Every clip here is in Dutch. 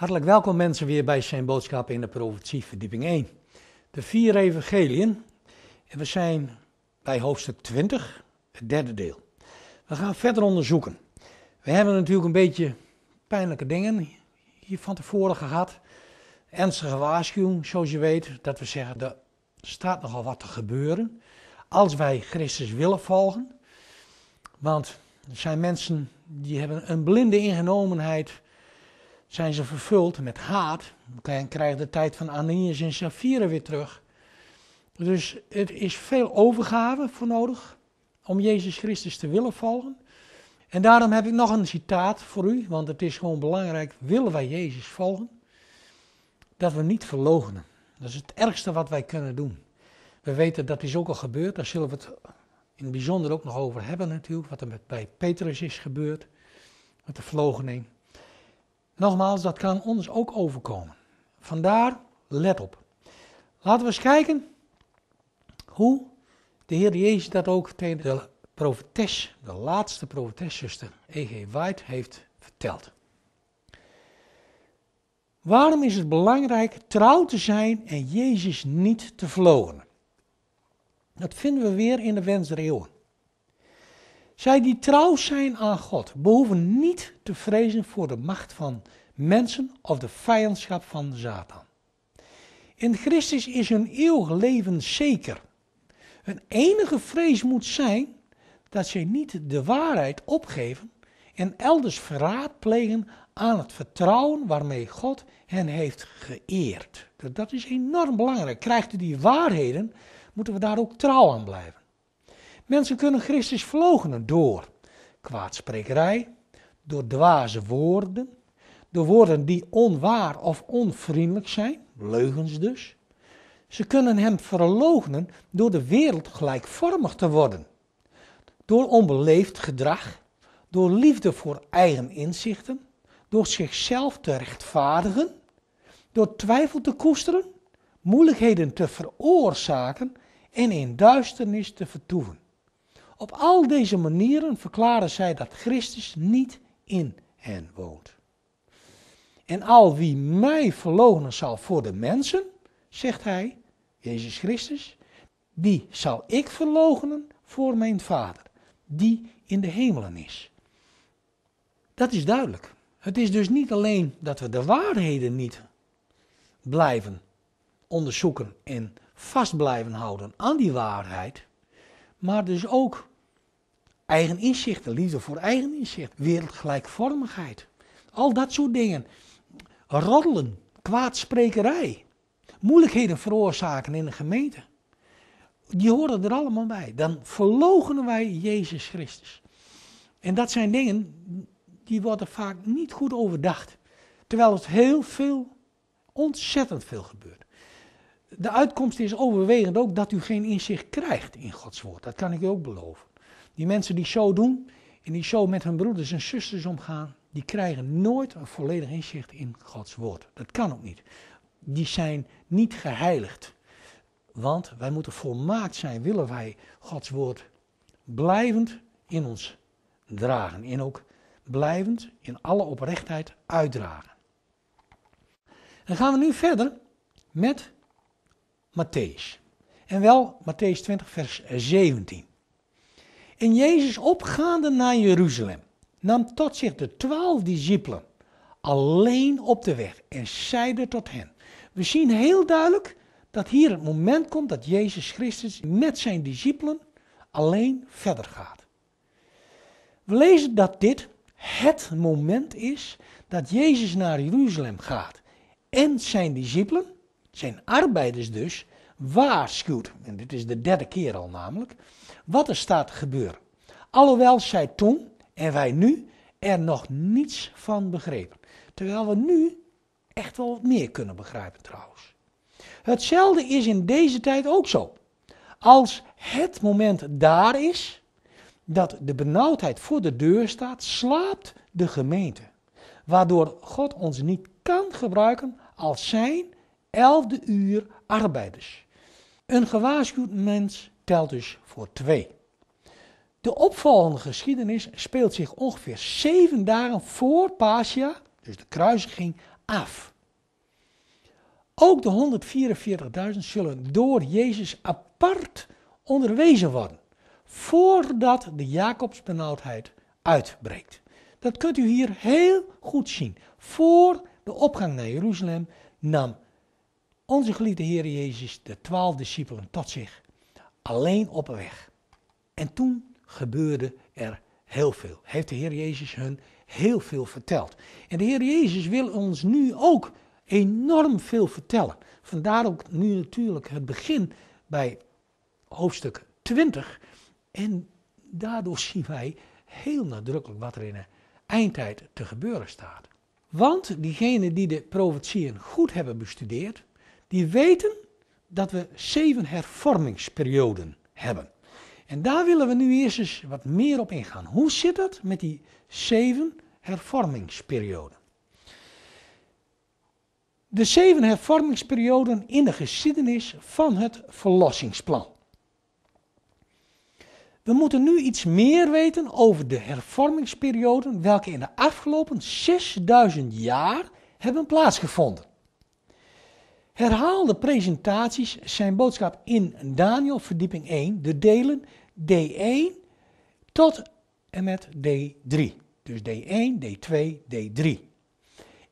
Hartelijk welkom mensen weer bij zijn boodschap in de profetie verdieping 1. De vier evangeliën. En we zijn bij hoofdstuk 20, het derde deel. We gaan verder onderzoeken. We hebben natuurlijk een beetje pijnlijke dingen hier van tevoren gehad. Ernstige waarschuwing, zoals je weet, dat we zeggen, er staat nogal wat te gebeuren. Als wij Christus willen volgen. Want er zijn mensen die hebben een blinde ingenomenheid zijn ze vervuld met haat. En krijgen de tijd van Ananias en Safira weer terug. Dus er is veel overgave voor nodig om Jezus Christus te willen volgen. En daarom heb ik nog een citaat voor u, want het is gewoon belangrijk, willen wij Jezus volgen, dat we niet verlogenen. Dat is het ergste wat wij kunnen doen. We weten dat is ook al gebeurd, daar zullen we het in het bijzonder ook nog over hebben natuurlijk, wat er met, bij Petrus is gebeurd, met de verlogening. Nogmaals, dat kan ons ook overkomen. Vandaar, let op. Laten we eens kijken hoe de Heer Jezus dat ook tegen de profetes, de laatste profeteszuster E.G. White, heeft verteld. Waarom is het belangrijk trouw te zijn en Jezus niet te verloren? Dat vinden we weer in de wensreeuwen. Zij die trouw zijn aan God, behoeven niet te vrezen voor de macht van mensen of de vijandschap van Satan. In Christus is hun eeuwig leven zeker. Hun enige vrees moet zijn dat zij niet de waarheid opgeven en elders verraad plegen aan het vertrouwen waarmee God hen heeft geëerd. Dat is enorm belangrijk. Krijgt u die waarheden, moeten we daar ook trouw aan blijven. Mensen kunnen Christus verloochenen door kwaadsprekerij, door dwaze woorden, door woorden die onwaar of onvriendelijk zijn, leugens dus. Ze kunnen hem verloochenen door de wereld gelijkvormig te worden, door onbeleefd gedrag, door liefde voor eigen inzichten, door zichzelf te rechtvaardigen, door twijfel te koesteren, moeilijkheden te veroorzaken en in duisternis te vertoeven. Op al deze manieren verklaren zij dat Christus niet in hen woont. En al wie mij verloochenen zal voor de mensen, zegt hij, Jezus Christus, die zal ik verloochenen voor mijn Vader, die in de hemelen is. Dat is duidelijk. Het is dus niet alleen dat we de waarheden niet blijven onderzoeken en vast blijven houden aan die waarheid, maar dus ook Eigen inzichten, liefde voor eigen inzicht, wereldgelijkvormigheid. Al dat soort dingen. Roddelen, kwaadsprekerij, moeilijkheden veroorzaken in de gemeente. Die horen er allemaal bij. Dan verlogenen wij Jezus Christus. En dat zijn dingen die worden vaak niet goed overdacht. Terwijl het heel veel, ontzettend veel gebeurt. De uitkomst is overwegend ook dat u geen inzicht krijgt in Gods woord. Dat kan ik u ook beloven. Die mensen die zo doen en die zo met hun broeders en zusters omgaan, die krijgen nooit een volledig inzicht in Gods woord. Dat kan ook niet. Die zijn niet geheiligd. Want wij moeten volmaakt zijn, willen wij Gods woord blijvend in ons dragen. En ook blijvend in alle oprechtheid uitdragen. Dan gaan we nu verder met Matthäus. En wel Matthäus 20, vers 17. En Jezus opgaande naar Jeruzalem nam tot zich de twaalf discipelen alleen op de weg en zeide tot hen. We zien heel duidelijk dat hier het moment komt dat Jezus Christus met zijn discipelen alleen verder gaat. We lezen dat dit het moment is dat Jezus naar Jeruzalem gaat en zijn discipelen, zijn arbeiders dus, waarschuwt. En dit is de derde keer al namelijk wat er staat gebeuren. Alhoewel zij toen en wij nu er nog niets van begrepen. Terwijl we nu echt wel wat meer kunnen begrijpen trouwens. Hetzelfde is in deze tijd ook zo. Als het moment daar is dat de benauwdheid voor de deur staat, slaapt de gemeente. Waardoor God ons niet kan gebruiken als zijn elfde uur arbeiders. Een gewaarschuwd mens telt dus voor twee. De opvolgende geschiedenis speelt zich ongeveer zeven dagen voor Pascha, dus de kruisiging, af. Ook de 144.000 zullen door Jezus apart onderwezen worden, voordat de Jacobsbenauwdheid uitbreekt. Dat kunt u hier heel goed zien. Voor de opgang naar Jeruzalem nam onze geliefde Heer Jezus de twaalf discipelen tot zich alleen op weg. En toen gebeurde er heel veel. Heeft de Heer Jezus hun heel veel verteld. En de Heer Jezus wil ons nu ook enorm veel vertellen. Vandaar ook nu natuurlijk het begin bij hoofdstuk 20. En daardoor zien wij heel nadrukkelijk wat er in de eindtijd te gebeuren staat. Want diegenen die de profetieën goed hebben bestudeerd, die weten dat we zeven hervormingsperioden hebben. En daar willen we nu eerst eens wat meer op ingaan. Hoe zit het met die zeven hervormingsperioden? De zeven hervormingsperioden in de geschiedenis van het verlossingsplan. We moeten nu iets meer weten over de hervormingsperioden welke in de afgelopen 6000 jaar hebben plaatsgevonden herhaalde presentaties zijn boodschap in Daniel, verdieping 1, de delen D1 tot en met D3. Dus D1, D2, D3.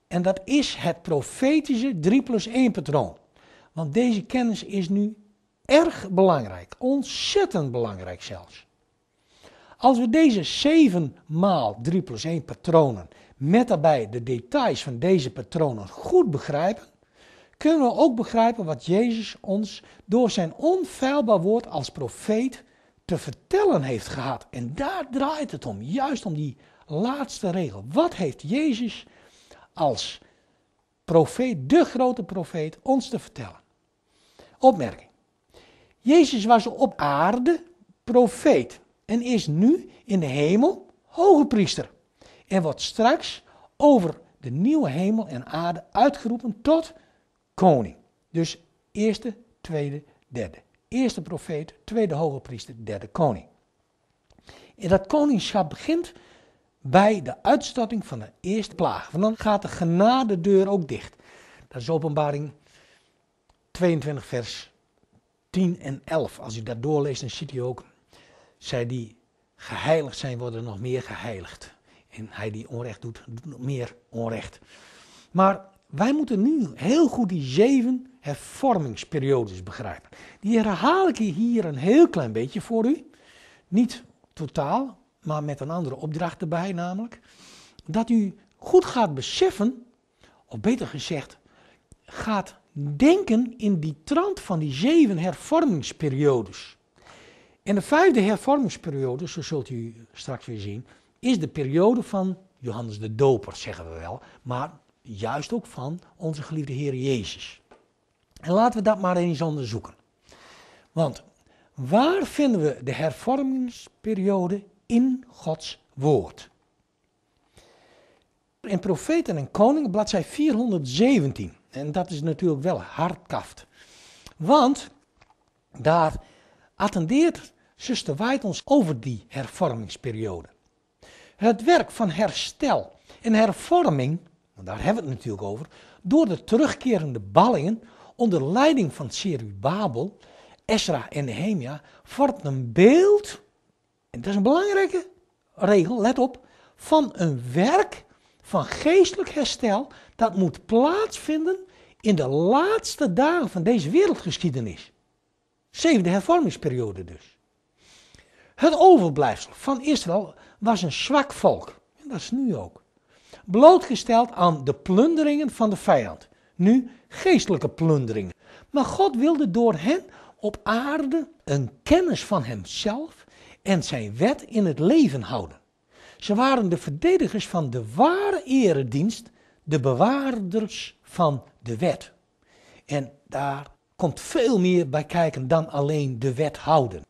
En dat is het profetische 3 plus 1 patroon. Want deze kennis is nu erg belangrijk, ontzettend belangrijk zelfs. Als we deze 7 maal 3 plus 1 patronen met daarbij de details van deze patronen goed begrijpen, kunnen we ook begrijpen wat Jezus ons door zijn onfeilbaar woord als profeet te vertellen heeft gehad. En daar draait het om, juist om die laatste regel. Wat heeft Jezus als profeet, de grote profeet, ons te vertellen? Opmerking. Jezus was op aarde profeet en is nu in de hemel hoge priester. En wordt straks over de nieuwe hemel en aarde uitgeroepen tot koning. Dus eerste, tweede, derde. Eerste profeet, tweede hoge priester, derde koning. En dat koningschap begint bij de uitstorting van de eerste plaag. Want dan gaat de genade deur ook dicht. Dat is openbaring 22 vers 10 en 11. Als u dat doorleest, dan ziet u ook, zij die geheiligd zijn, worden nog meer geheiligd. En hij die onrecht doet, doet nog meer onrecht. Maar wij moeten nu heel goed die zeven hervormingsperiodes begrijpen. Die herhaal ik hier een heel klein beetje voor u. Niet totaal, maar met een andere opdracht erbij namelijk. Dat u goed gaat beseffen, of beter gezegd, gaat denken in die trant van die zeven hervormingsperiodes. En de vijfde hervormingsperiode, zo zult u straks weer zien, is de periode van Johannes de Doper, zeggen we wel. Maar juist ook van onze geliefde Heer Jezus. En laten we dat maar eens onderzoeken. Want waar vinden we de hervormingsperiode in Gods woord? In Profeten en Koningen, bladzij 417. En dat is natuurlijk wel hardkaft. Want daar attendeert zuster White ons over die hervormingsperiode. Het werk van herstel en hervorming daar hebben we het natuurlijk over, door de terugkerende ballingen onder leiding van Serubabel, Esra en Nehemia, vormt een beeld, en dat is een belangrijke regel, let op, van een werk van geestelijk herstel dat moet plaatsvinden in de laatste dagen van deze wereldgeschiedenis. Zevende hervormingsperiode dus. Het overblijfsel van Israël was een zwak volk. En dat is nu ook blootgesteld aan de plunderingen van de vijand. Nu geestelijke plunderingen. Maar God wilde door hen op aarde een kennis van hemzelf en zijn wet in het leven houden. Ze waren de verdedigers van de ware eredienst, de bewaarders van de wet. En daar komt veel meer bij kijken dan alleen de wet houden.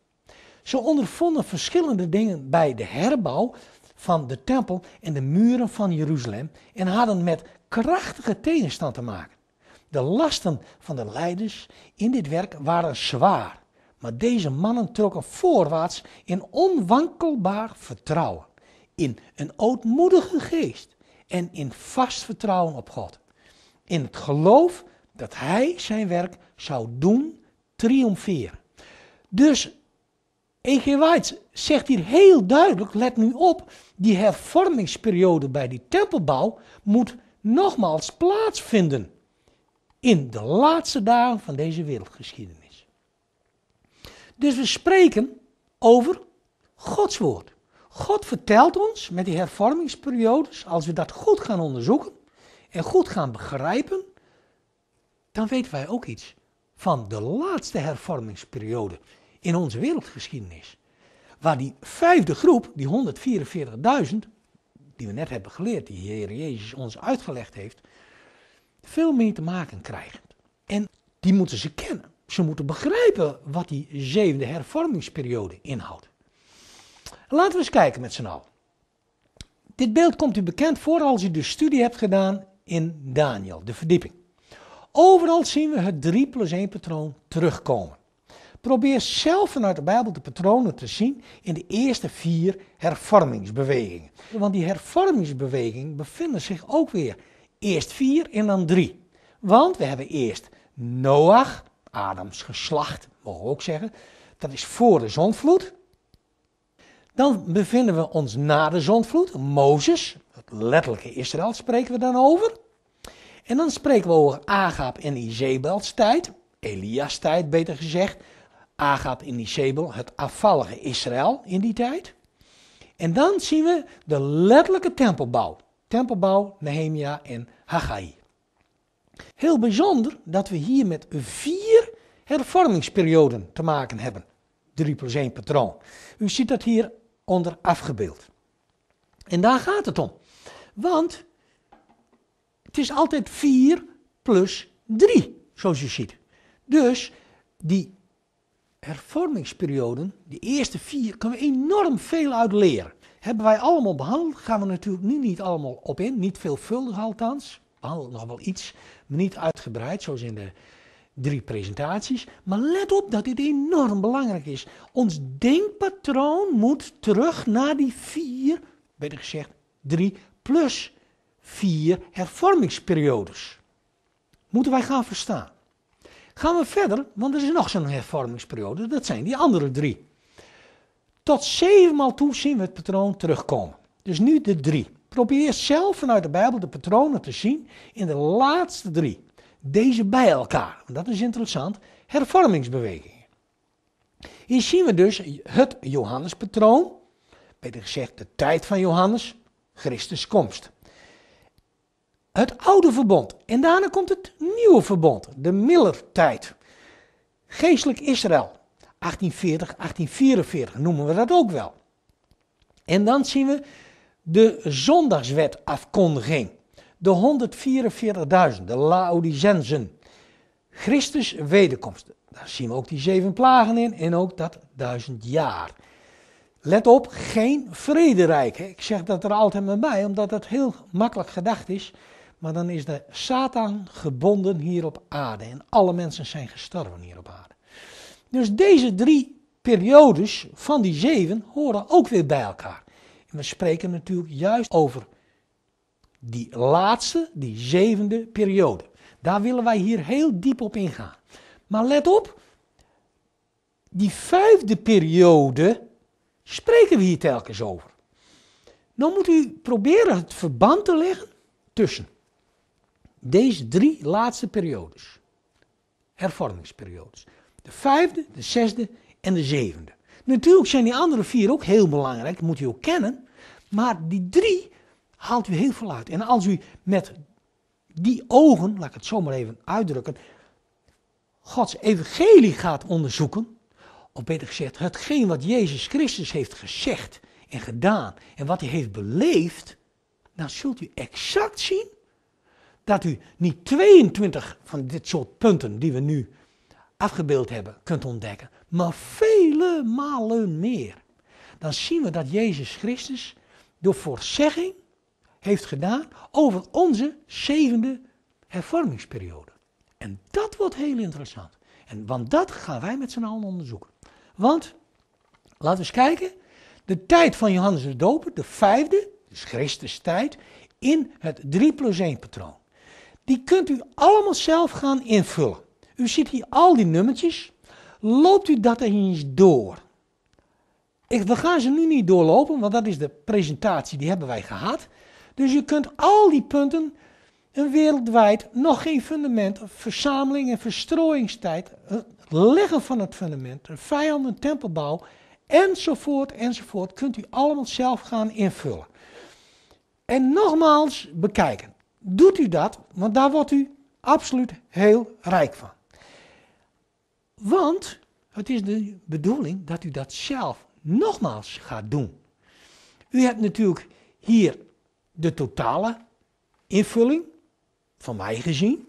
Ze ondervonden verschillende dingen bij de herbouw van de tempel en de muren van Jeruzalem en hadden met krachtige tegenstand te maken. De lasten van de leiders in dit werk waren zwaar, maar deze mannen trokken voorwaarts in onwankelbaar vertrouwen, in een ootmoedige geest en in vast vertrouwen op God. In het geloof dat Hij zijn werk zou doen triomferen. Dus E.G. White zegt hier heel duidelijk, let nu op, die hervormingsperiode bij die tempelbouw moet nogmaals plaatsvinden in de laatste dagen van deze wereldgeschiedenis. Dus we spreken over Gods woord. God vertelt ons met die hervormingsperiodes, als we dat goed gaan onderzoeken en goed gaan begrijpen, dan weten wij ook iets van de laatste hervormingsperiode in onze wereldgeschiedenis. Waar die vijfde groep, die 144.000, die we net hebben geleerd, die Heer Jezus ons uitgelegd heeft, veel meer te maken krijgen. En die moeten ze kennen. Ze moeten begrijpen wat die zevende hervormingsperiode inhoudt. Laten we eens kijken met z'n allen. Dit beeld komt u bekend voor als u de studie hebt gedaan in Daniel, de verdieping. Overal zien we het 3 plus 1 patroon terugkomen. Probeer zelf vanuit de Bijbel de patronen te zien in de eerste vier hervormingsbewegingen. Want die hervormingsbewegingen bevinden zich ook weer eerst vier en dan drie. Want we hebben eerst Noach, Adams geslacht, mogen we ook zeggen. Dat is voor de zondvloed. Dan bevinden we ons na de zondvloed, Mozes, het letterlijke Israël spreken we dan over. En dan spreken we over Agaap en Izebels tijd, Elias tijd beter gezegd, gaat in die Sebel, het afvallige Israël in die tijd. En dan zien we de letterlijke tempelbouw. Tempelbouw, Nehemia en Haggai. Heel bijzonder dat we hier met vier hervormingsperioden te maken hebben. 3 plus 1 patroon. U ziet dat hier onder afgebeeld. En daar gaat het om. Want het is altijd 4 plus 3, zoals u ziet. Dus die hervormingsperioden, die eerste vier, kunnen we enorm veel uit leren. Hebben wij allemaal behandeld, gaan we natuurlijk nu niet allemaal op in, niet veelvuldig althans. Behandeld nog wel iets, maar niet uitgebreid, zoals in de drie presentaties. Maar let op dat dit enorm belangrijk is. Ons denkpatroon moet terug naar die vier, beter gezegd drie plus vier hervormingsperiodes. Moeten wij gaan verstaan. Gaan we verder, want er is nog zo'n hervormingsperiode, dat zijn die andere drie. Tot zevenmaal toe zien we het patroon terugkomen. Dus nu de drie. Probeer zelf vanuit de Bijbel de patronen te zien in de laatste drie. Deze bij elkaar, dat is interessant, hervormingsbewegingen. Hier zien we dus het Johannespatroon, beter gezegd de tijd van Johannes, Christus komst het oude verbond. En daarna komt het nieuwe verbond, de Miller-tijd. Geestelijk Israël, 1840, 1844 noemen we dat ook wel. En dan zien we de zondagswetafkondiging, de 144.000, de Laodicensen. Christus wederkomst, daar zien we ook die zeven plagen in en ook dat duizend jaar. Let op, geen vrederijk. Ik zeg dat er altijd maar bij, omdat dat heel makkelijk gedacht is. Maar dan is de Satan gebonden hier op aarde. En alle mensen zijn gestorven hier op aarde. Dus deze drie periodes van die zeven horen ook weer bij elkaar. we spreken natuurlijk juist over die laatste, die zevende periode. Daar willen wij hier heel diep op ingaan. Maar let op, die vijfde periode spreken we hier telkens over. Dan nou moet u proberen het verband te leggen tussen deze drie laatste periodes, hervormingsperiodes. De vijfde, de zesde en de zevende. Natuurlijk zijn die andere vier ook heel belangrijk, dat moet u ook kennen. Maar die drie haalt u heel veel uit. En als u met die ogen, laat ik het zomaar even uitdrukken, Gods evangelie gaat onderzoeken, of beter gezegd, hetgeen wat Jezus Christus heeft gezegd en gedaan en wat hij heeft beleefd, dan zult u exact zien dat u niet 22 van dit soort punten die we nu afgebeeld hebben kunt ontdekken, maar vele malen meer. Dan zien we dat Jezus Christus door voorzegging heeft gedaan over onze zevende hervormingsperiode. En dat wordt heel interessant. En, want dat gaan wij met z'n allen onderzoeken. Want, laten we eens kijken, de tijd van Johannes de Doper, de vijfde, dus Christus tijd, in het 3 plus 1 patroon. Die kunt u allemaal zelf gaan invullen. U ziet hier al die nummertjes. Loopt u dat eens door. Ik, we gaan ze nu niet doorlopen, want dat is de presentatie, die hebben wij gehad. Dus u kunt al die punten een wereldwijd nog geen fundament, verzameling en verstrooiingstijd, het leggen van het fundament, een vijanden, tempelbouw, enzovoort, enzovoort, kunt u allemaal zelf gaan invullen. En nogmaals bekijken doet u dat, want daar wordt u absoluut heel rijk van. Want het is de bedoeling dat u dat zelf nogmaals gaat doen. U hebt natuurlijk hier de totale invulling, van mij gezien,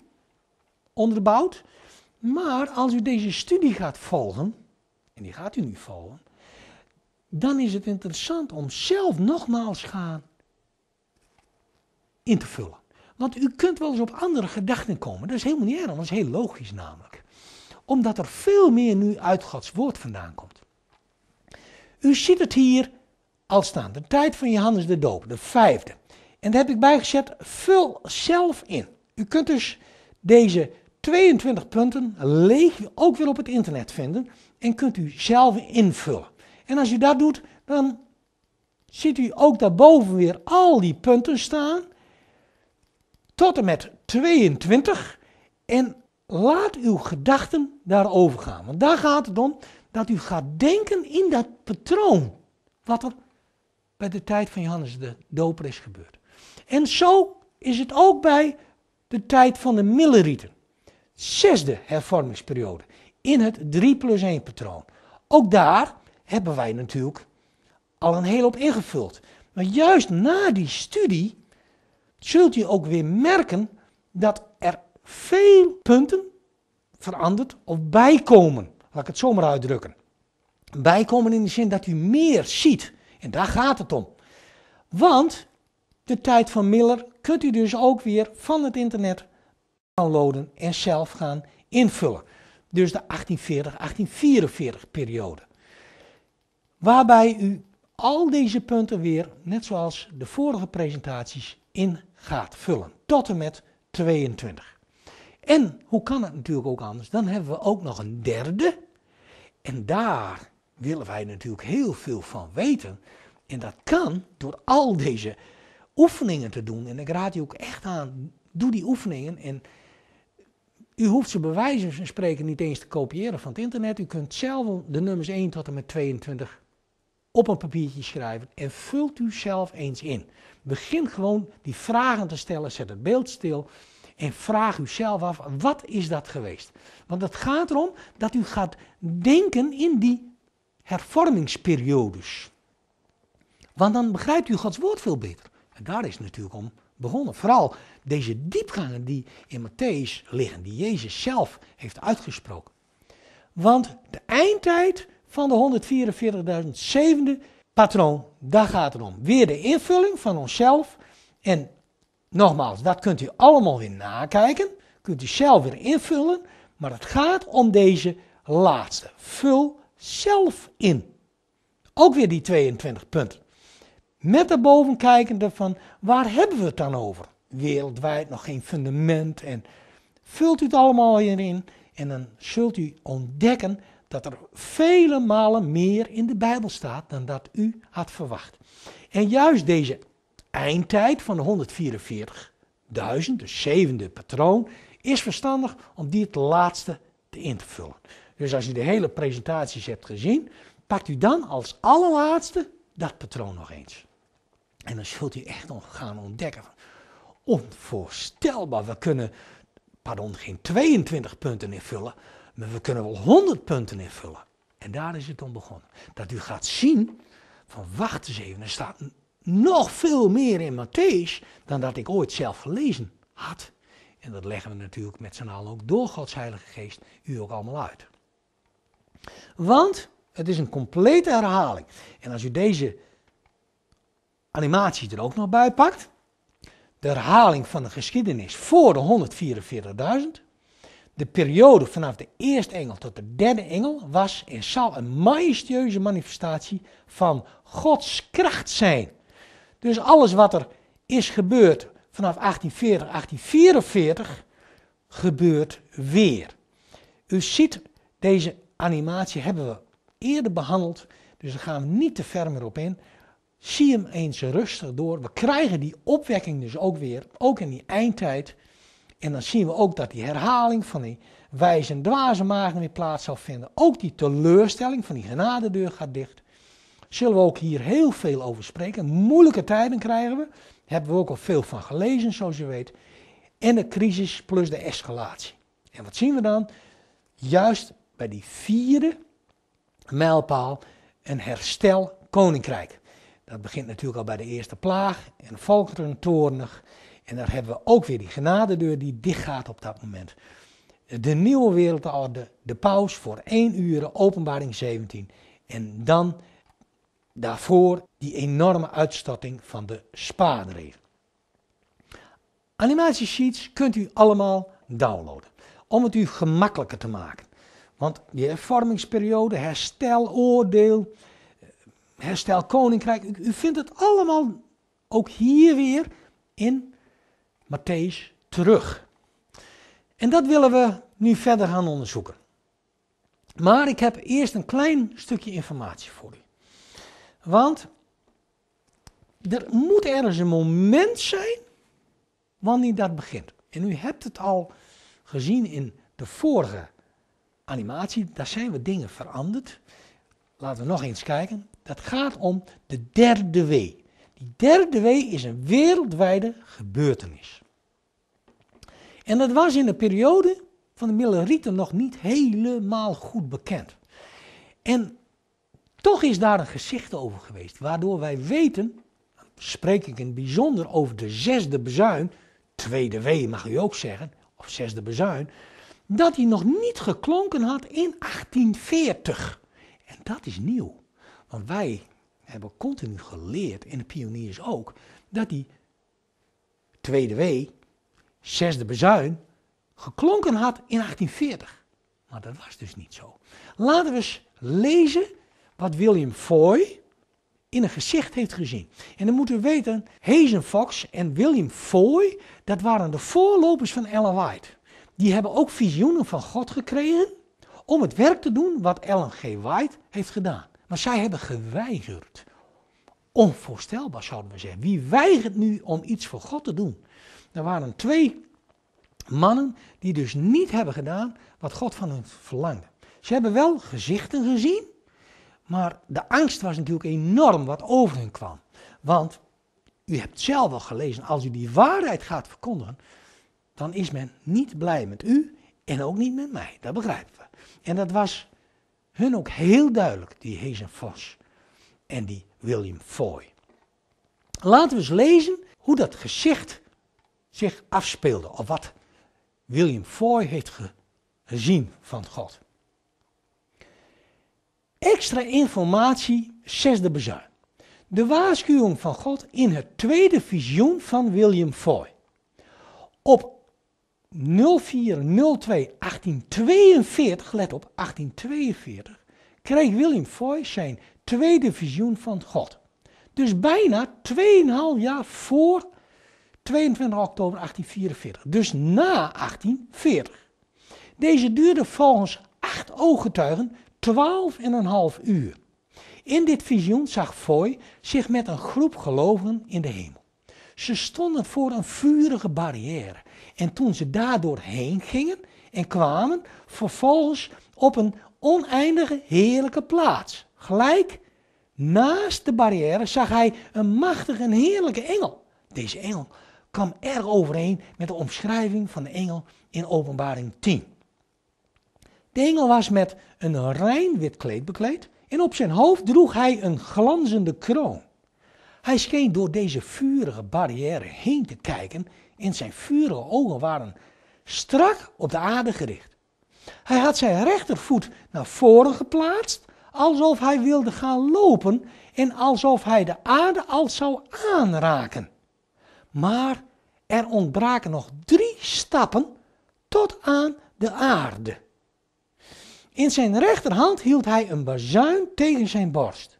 onderbouwd. Maar als u deze studie gaat volgen, en die gaat u nu volgen, dan is het interessant om zelf nogmaals gaan in te vullen. Want u kunt wel eens op andere gedachten komen. Dat is helemaal niet erg, dat is heel logisch namelijk. Omdat er veel meer nu uit Gods woord vandaan komt. U ziet het hier al staan. De tijd van Johannes de Doper, de vijfde. En daar heb ik bijgezet, vul zelf in. U kunt dus deze 22 punten leeg ook weer op het internet vinden. En kunt u zelf invullen. En als u dat doet, dan ziet u ook daarboven weer al die punten staan tot en met 22 en laat uw gedachten daarover gaan. Want daar gaat het om dat u gaat denken in dat patroon wat er bij de tijd van Johannes de Doper is gebeurd. En zo is het ook bij de tijd van de Millerieten. Zesde hervormingsperiode in het 3 plus 1 patroon. Ook daar hebben wij natuurlijk al een hele hoop ingevuld. Maar juist na die studie zult u ook weer merken dat er veel punten veranderd of bijkomen. Laat ik het zomaar uitdrukken. Bijkomen in de zin dat u meer ziet. En daar gaat het om. Want de tijd van Miller kunt u dus ook weer van het internet downloaden en zelf gaan invullen. Dus de 1840-1844 periode. Waarbij u al deze punten weer, net zoals de vorige presentaties, in gaat vullen. Tot en met 22. En hoe kan het natuurlijk ook anders? Dan hebben we ook nog een derde. En daar willen wij natuurlijk heel veel van weten. En dat kan door al deze oefeningen te doen. En ik raad je ook echt aan, doe die oefeningen. En u hoeft ze bewijzen spreken niet eens te kopiëren van het internet. U kunt zelf de nummers 1 tot en met 22 op een papiertje schrijven en vult u zelf eens in. Begin gewoon die vragen te stellen, zet het beeld stil en vraag u zelf af, wat is dat geweest? Want het gaat erom dat u gaat denken in die hervormingsperiodes. Want dan begrijpt u Gods woord veel beter. En daar is het natuurlijk om begonnen. Vooral deze diepgangen die in Matthäus liggen, die Jezus zelf heeft uitgesproken. Want de eindtijd van de 144.000 zevende patroon. Daar gaat het om. Weer de invulling van onszelf. En nogmaals, dat kunt u allemaal weer nakijken. Kunt u zelf weer invullen. Maar het gaat om deze laatste. Vul zelf in. Ook weer die 22 punten. Met daarboven kijkende van waar hebben we het dan over? Wereldwijd nog geen fundament. En vult u het allemaal hierin. En dan zult u ontdekken dat er vele malen meer in de Bijbel staat dan dat u had verwacht. En juist deze eindtijd van de 144.000, de zevende patroon, is verstandig om die het laatste te in te vullen. Dus als u de hele presentaties hebt gezien, pakt u dan als allerlaatste dat patroon nog eens. En dan zult u echt nog gaan ontdekken. Onvoorstelbaar, we kunnen, pardon, geen 22 punten invullen, maar we kunnen wel 100 punten invullen. En daar is het om begonnen. Dat u gaat zien van wacht eens even, er staat nog veel meer in Matthäus dan dat ik ooit zelf gelezen had. En dat leggen we natuurlijk met z'n allen ook door Gods Heilige Geest u ook allemaal uit. Want het is een complete herhaling. En als u deze animatie er ook nog bij pakt, de herhaling van de geschiedenis voor de 144.000, de periode vanaf de eerste engel tot de derde engel was en zal een majestueuze manifestatie van Gods kracht zijn. Dus alles wat er is gebeurd vanaf 1840, 1844, gebeurt weer. U ziet, deze animatie hebben we eerder behandeld, dus daar gaan we niet te ver meer op in. Zie hem eens rustig door. We krijgen die opwekking dus ook weer, ook in die eindtijd. En dan zien we ook dat die herhaling van die wijze en dwaze magen weer plaats zal vinden. Ook die teleurstelling van die genadedeur gaat dicht. Zullen we ook hier heel veel over spreken. Moeilijke tijden krijgen we. Hebben we ook al veel van gelezen, zoals je weet. En de crisis plus de escalatie. En wat zien we dan? Juist bij die vierde mijlpaal een herstel koninkrijk. Dat begint natuurlijk al bij de eerste plaag en een toornig. En daar hebben we ook weer die genadedeur die dichtgaat op dat moment. De nieuwe wereldorde, de paus voor één uur, openbaring 17. En dan daarvoor die enorme uitstorting van de spaarregen. Animatiesheets kunt u allemaal downloaden. Om het u gemakkelijker te maken. Want die hervormingsperiode, herstel, oordeel, herstel koninkrijk. u vindt het allemaal ook hier weer in Matthäus terug. En dat willen we nu verder gaan onderzoeken. Maar ik heb eerst een klein stukje informatie voor u. Want er moet ergens een moment zijn wanneer dat begint. En u hebt het al gezien in de vorige animatie, daar zijn we dingen veranderd. Laten we nog eens kijken. Dat gaat om de derde W. Die derde W is een wereldwijde gebeurtenis. En dat was in de periode van de Millerieten nog niet helemaal goed bekend. En toch is daar een gezicht over geweest, waardoor wij weten, spreek ik in het bijzonder over de zesde bezuin, tweede W mag u ook zeggen, of zesde bezuin, dat hij nog niet geklonken had in 1840. En dat is nieuw, want wij hebben continu geleerd, en de pioniers ook, dat die tweede W zesde bezuin geklonken had in 1840. Maar dat was dus niet zo. Laten we eens lezen wat William Foy in een gezicht heeft gezien. En dan moeten we weten, Hazen Fox en William Foy, dat waren de voorlopers van Ellen White. Die hebben ook visioenen van God gekregen om het werk te doen wat Ellen G. White heeft gedaan. Maar zij hebben geweigerd. Onvoorstelbaar zouden we zeggen. Wie weigert nu om iets voor God te doen? Er waren twee mannen die dus niet hebben gedaan wat God van hen verlangde. Ze hebben wel gezichten gezien, maar de angst was natuurlijk enorm wat over hen kwam. Want u hebt zelf al gelezen, als u die waarheid gaat verkondigen, dan is men niet blij met u en ook niet met mij. Dat begrijpen we. En dat was hun ook heel duidelijk, die Hezen Vos en die William Foy. Laten we eens lezen hoe dat gezicht zich afspeelde. Of wat William Foy heeft gezien van God. Extra informatie, zesde bezuin. De waarschuwing van God in het tweede visioen van William Foy. Op 0402 1842, let op 1842, kreeg William Foy zijn tweede visioen van God. Dus bijna 2,5 jaar voor 22 oktober 1844, dus na 1840. Deze duurde volgens acht ooggetuigen 12,5 uur. In dit visioen zag Foy zich met een groep gelovigen in de hemel. Ze stonden voor een vurige barrière en toen ze daardoor heen gingen en kwamen, vervolgens op een oneindige heerlijke plaats. Gelijk naast de barrière zag hij een machtige en heerlijke engel. Deze engel kwam erg overeen met de omschrijving van de engel in Openbaring 10. De engel was met een rein wit kleed bekleed en op zijn hoofd droeg hij een glanzende kroon. Hij scheen door deze vurige barrière heen te kijken en zijn vurige ogen waren strak op de aarde gericht. Hij had zijn rechtervoet naar voren geplaatst, alsof hij wilde gaan lopen en alsof hij de aarde al zou aanraken. Maar er ontbraken nog drie stappen tot aan de aarde. In zijn rechterhand hield hij een bazuin tegen zijn borst.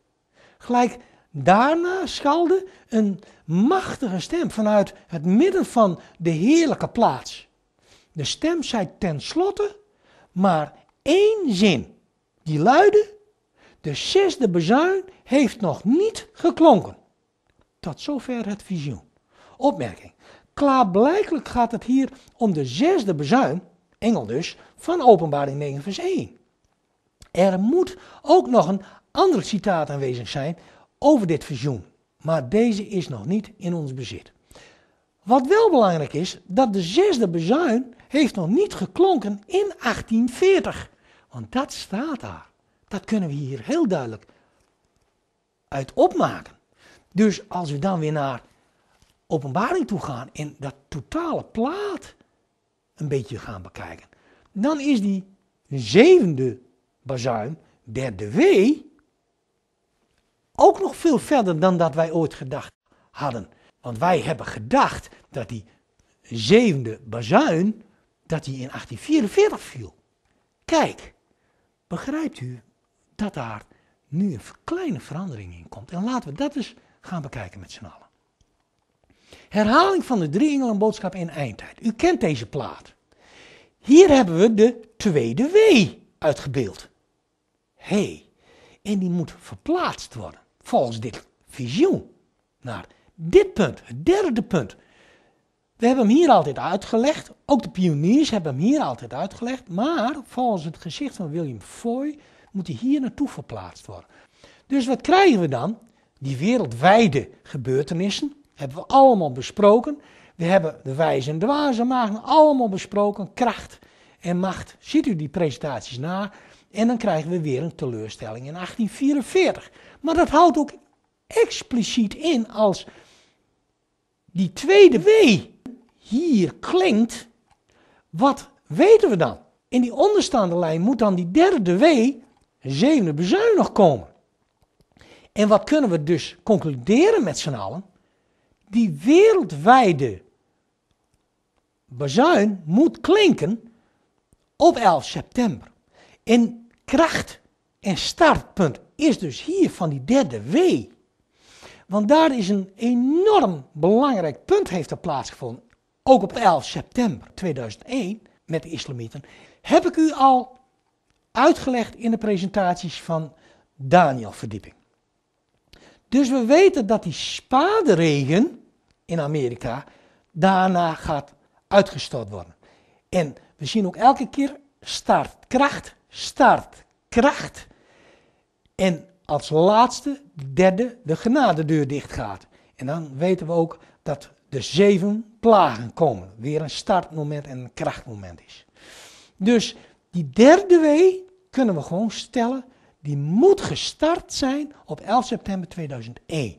Gelijk daarna schalde een machtige stem vanuit het midden van de heerlijke plaats. De stem zei tenslotte maar één zin, die luidde: De zesde bezuin heeft nog niet geklonken. Tot zover het visioen. Opmerking. Klaarblijkelijk gaat het hier om de zesde bezuin, engel dus, van openbaring 9 vers 1. Er moet ook nog een ander citaat aanwezig zijn over dit visioen, maar deze is nog niet in ons bezit. Wat wel belangrijk is, dat de zesde bezuin heeft nog niet geklonken in 1840. Want dat staat daar. Dat kunnen we hier heel duidelijk uit opmaken. Dus als we dan weer naar openbaring toe gaan en dat totale plaat een beetje gaan bekijken. Dan is die zevende bazuin, derde w ook nog veel verder dan dat wij ooit gedacht hadden. Want wij hebben gedacht dat die zevende bazuin, dat die in 1844 viel. Kijk, begrijpt u dat daar nu een kleine verandering in komt? En laten we dat eens gaan bekijken met z'n allen. Herhaling van de drie boodschap in eindtijd. U kent deze plaat. Hier hebben we de tweede W uitgebeeld. Hé, hey, en die moet verplaatst worden volgens dit visioen naar dit punt, het derde punt. We hebben hem hier altijd uitgelegd, ook de pioniers hebben hem hier altijd uitgelegd, maar volgens het gezicht van William Foy moet hij hier naartoe verplaatst worden. Dus wat krijgen we dan? Die wereldwijde gebeurtenissen, hebben we allemaal besproken. We hebben de wijze en dwaze maken allemaal besproken. Kracht en macht. Ziet u die presentaties na. En dan krijgen we weer een teleurstelling in 1844. Maar dat houdt ook expliciet in als die tweede W hier klinkt. Wat weten we dan? In die onderstaande lijn moet dan die derde W, zevende bezuin komen. En wat kunnen we dus concluderen met z'n allen? die wereldwijde bazuin moet klinken op 11 september. En kracht en startpunt is dus hier van die derde W. Want daar is een enorm belangrijk punt heeft er plaatsgevonden. Ook op 11 september 2001 met de islamieten. Heb ik u al uitgelegd in de presentaties van Daniel Verdieping. Dus we weten dat die spaderegen in Amerika daarna gaat uitgestort worden. En we zien ook elke keer start kracht, start kracht. En als laatste, derde, de genadedeur dichtgaat. En dan weten we ook dat de zeven plagen komen. Weer een startmoment en een krachtmoment is. Dus die derde w kunnen we gewoon stellen die moet gestart zijn op 11 september 2001.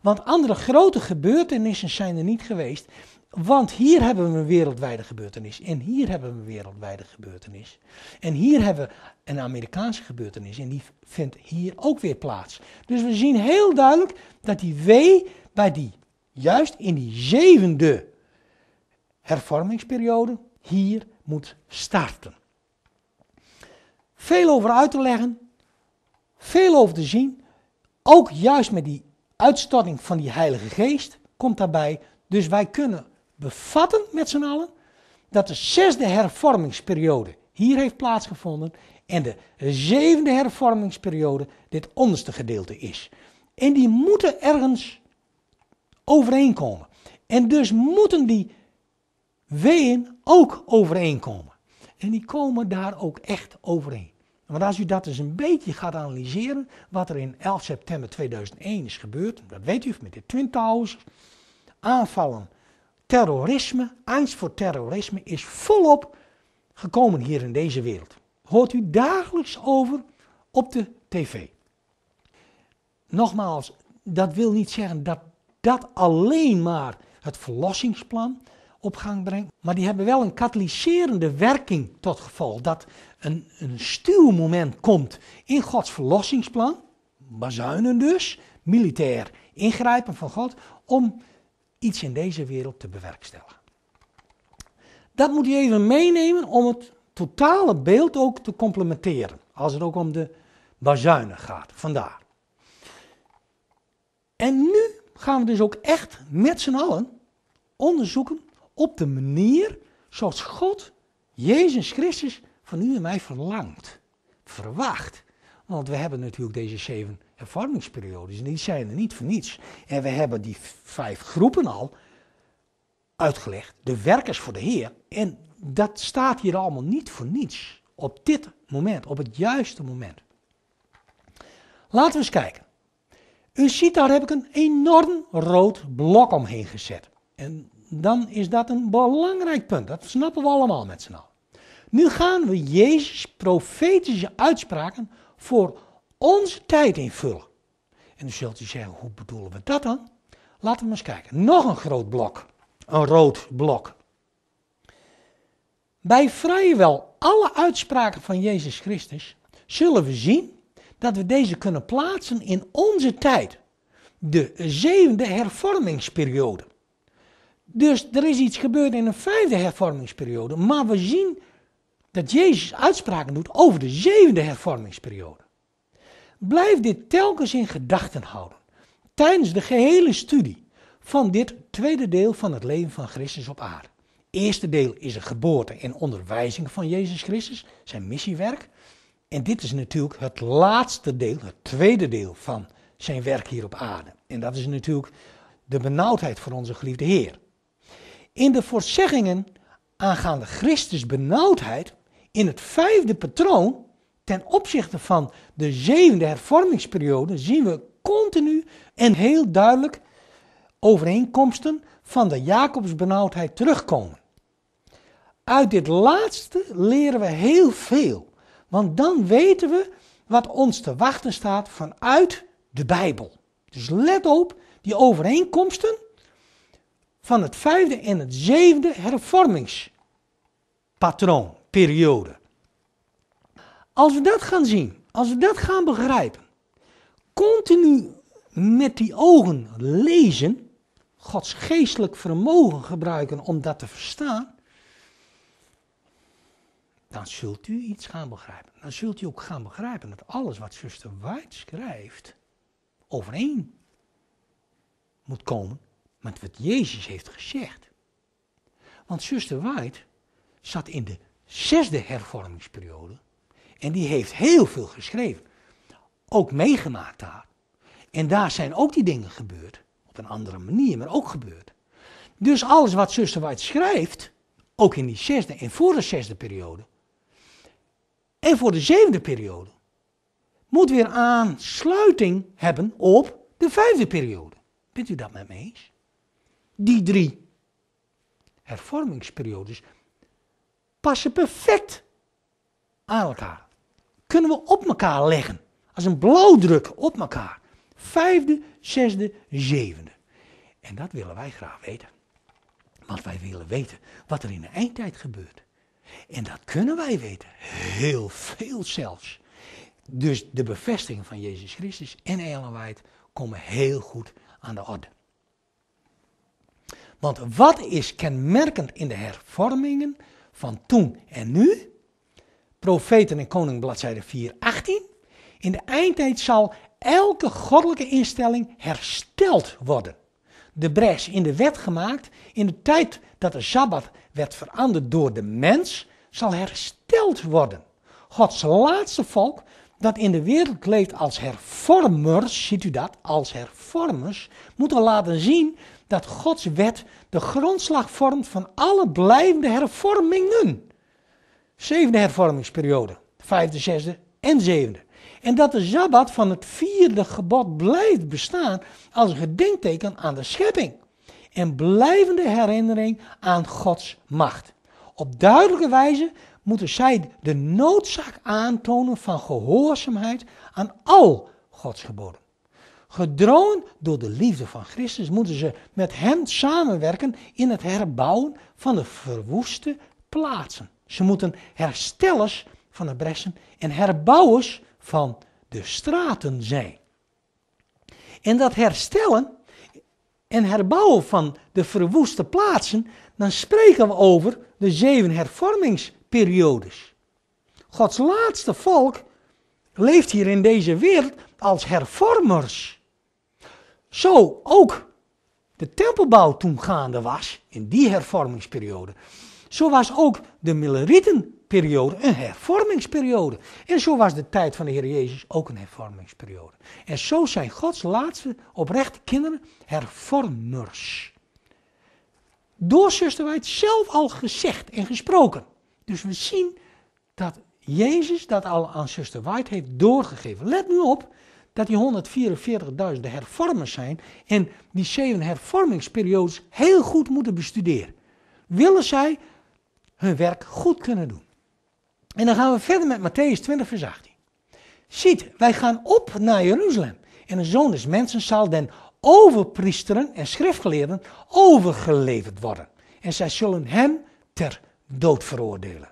Want andere grote gebeurtenissen zijn er niet geweest. Want hier hebben we een wereldwijde gebeurtenis. En hier hebben we een wereldwijde gebeurtenis. En hier hebben we een Amerikaanse gebeurtenis. En die vindt hier ook weer plaats. Dus we zien heel duidelijk dat die W bij die, juist in die zevende hervormingsperiode, hier moet starten. Veel over uit te leggen, veel over te zien. Ook juist met die uitstorting van die Heilige Geest komt daarbij. Dus wij kunnen bevatten met z'n allen dat de zesde hervormingsperiode hier heeft plaatsgevonden en de zevende hervormingsperiode dit onderste gedeelte is. En die moeten ergens overeenkomen. En dus moeten die weeën ook overeenkomen. En die komen daar ook echt overeen. Want als u dat eens een beetje gaat analyseren, wat er in 11 september 2001 is gebeurd, dat weet u met de Twin Towers, aanvallen, terrorisme, angst voor terrorisme is volop gekomen hier in deze wereld. Hoort u dagelijks over op de tv. Nogmaals, dat wil niet zeggen dat dat alleen maar het verlossingsplan, opgang gang brengt. Maar die hebben wel een katalyserende werking tot gevolg. Dat een, een stuwmoment komt in Gods verlossingsplan. Bazuinen dus, militair ingrijpen van God. Om iets in deze wereld te bewerkstelligen. Dat moet je even meenemen om het totale beeld ook te complementeren. Als het ook om de bazuinen gaat, vandaar. En nu gaan we dus ook echt met z'n allen onderzoeken op de manier zoals God, Jezus Christus, van u en mij verlangt, verwacht. Want we hebben natuurlijk deze zeven hervormingsperiodes en die zijn er niet voor niets. En we hebben die vijf groepen al uitgelegd, de werkers voor de Heer. En dat staat hier allemaal niet voor niets. Op dit moment, op het juiste moment. Laten we eens kijken. U ziet, daar heb ik een enorm rood blok omheen gezet. En dan is dat een belangrijk punt. Dat snappen we allemaal met z'n allen. Nu gaan we Jezus' profetische uitspraken voor onze tijd invullen. En dan zult u zeggen, hoe bedoelen we dat dan? Laten we eens kijken. Nog een groot blok. Een rood blok. Bij vrijwel alle uitspraken van Jezus Christus zullen we zien dat we deze kunnen plaatsen in onze tijd. De zevende hervormingsperiode. Dus er is iets gebeurd in een vijfde hervormingsperiode. Maar we zien dat Jezus uitspraken doet over de zevende hervormingsperiode. Blijf dit telkens in gedachten houden. Tijdens de gehele studie van dit tweede deel van het leven van Christus op aarde. Eerste deel is de geboorte en onderwijzing van Jezus Christus, zijn missiewerk. En dit is natuurlijk het laatste deel, het tweede deel van zijn werk hier op aarde. En dat is natuurlijk de benauwdheid voor onze geliefde Heer in de voorzeggingen aangaande Christus benauwdheid in het vijfde patroon ten opzichte van de zevende hervormingsperiode zien we continu en heel duidelijk overeenkomsten van de Jacobsbenauwdheid terugkomen. Uit dit laatste leren we heel veel, want dan weten we wat ons te wachten staat vanuit de Bijbel. Dus let op, die overeenkomsten van het vijfde en het zevende hervormingspatroon, periode. Als we dat gaan zien, als we dat gaan begrijpen, continu met die ogen lezen, Gods geestelijk vermogen gebruiken om dat te verstaan, dan zult u iets gaan begrijpen. Dan zult u ook gaan begrijpen dat alles wat zuster White schrijft overeen moet komen met wat Jezus heeft gezegd. Want zuster White zat in de zesde hervormingsperiode en die heeft heel veel geschreven. Ook meegemaakt daar. En daar zijn ook die dingen gebeurd. Op een andere manier, maar ook gebeurd. Dus alles wat zuster White schrijft, ook in die zesde en voor de zesde periode, en voor de zevende periode, moet weer aansluiting hebben op de vijfde periode. Bent u dat met me eens? Die drie hervormingsperiodes passen perfect aan elkaar. Kunnen we op elkaar leggen. Als een blauwdruk op elkaar. Vijfde, zesde, zevende. En dat willen wij graag weten. Want wij willen weten wat er in de eindtijd gebeurt. En dat kunnen wij weten. Heel veel zelfs. Dus de bevestiging van Jezus Christus en Ellen White komen heel goed aan de orde. Want wat is kenmerkend in de hervormingen van toen en nu? Profeten en Koning, bladzijde 4, 18. In de eindtijd zal elke goddelijke instelling hersteld worden. De bres in de wet gemaakt, in de tijd dat de Sabbat werd veranderd door de mens, zal hersteld worden. Gods laatste volk dat in de wereld leeft als hervormers, ziet u dat, als hervormers, moeten laten zien dat Gods wet de grondslag vormt van alle blijvende hervormingen. Zevende hervormingsperiode, vijfde, zesde en zevende. En dat de Sabbat van het vierde gebod blijft bestaan als een gedenkteken aan de schepping. En blijvende herinnering aan Gods macht. Op duidelijke wijze moeten zij de noodzaak aantonen van gehoorzaamheid aan al Gods geboden. Gedroond door de liefde van Christus moeten ze met Hem samenwerken in het herbouwen van de verwoeste plaatsen. Ze moeten herstellers van de bressen en herbouwers van de straten zijn. En dat herstellen en herbouwen van de verwoeste plaatsen, dan spreken we over de zeven hervormingsperiodes. Gods laatste volk leeft hier in deze wereld als hervormers. Zo ook de tempelbouw toen gaande was, in die hervormingsperiode. Zo was ook de Millerietenperiode een hervormingsperiode. En zo was de tijd van de Heer Jezus ook een hervormingsperiode. En zo zijn Gods laatste oprechte kinderen hervormers. Door zuster Wijd zelf al gezegd en gesproken. Dus we zien dat Jezus dat al aan zuster White heeft doorgegeven. Let nu op, dat die 144.000 hervormers zijn en die zeven hervormingsperiodes heel goed moeten bestuderen. Willen zij hun werk goed kunnen doen. En dan gaan we verder met Matthäus 20, vers 18. Ziet, wij gaan op naar Jeruzalem. En een zoon des mensen zal den overpriesteren en schriftgeleerden overgeleverd worden. En zij zullen hem ter dood veroordelen.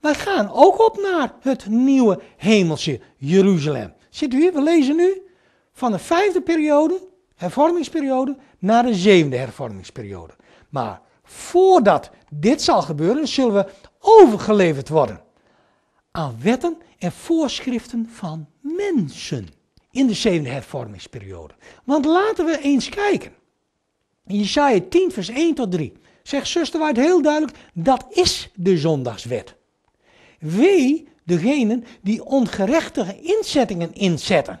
Wij gaan ook op naar het nieuwe hemelse Jeruzalem. Ziet u, we lezen nu van de vijfde periode, hervormingsperiode, naar de zevende hervormingsperiode. Maar voordat dit zal gebeuren, zullen we overgeleverd worden aan wetten en voorschriften van mensen in de zevende hervormingsperiode. Want laten we eens kijken. In Jesaja 10, vers 1 tot 3 zegt zuster White heel duidelijk, dat is de zondagswet. Wie? degenen die ongerechtige inzettingen inzetten.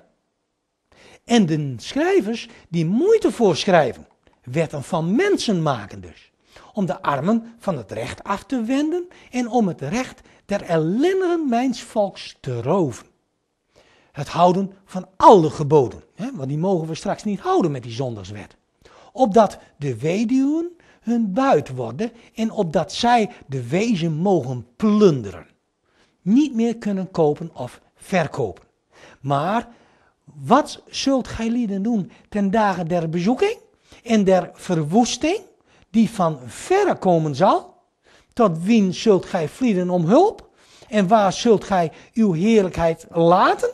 En de schrijvers die moeite voorschrijven, wetten van mensen maken dus. Om de armen van het recht af te wenden en om het recht der ellendigen mijns volks te roven. Het houden van alle geboden, hè, want die mogen we straks niet houden met die zondagswet. Opdat de weduwen hun buit worden en opdat zij de wezen mogen plunderen niet meer kunnen kopen of verkopen. Maar wat zult gij lieden doen ten dagen der bezoeking en der verwoesting, die van verre komen zal? Tot wien zult gij vlieden om hulp? En waar zult gij uw heerlijkheid laten?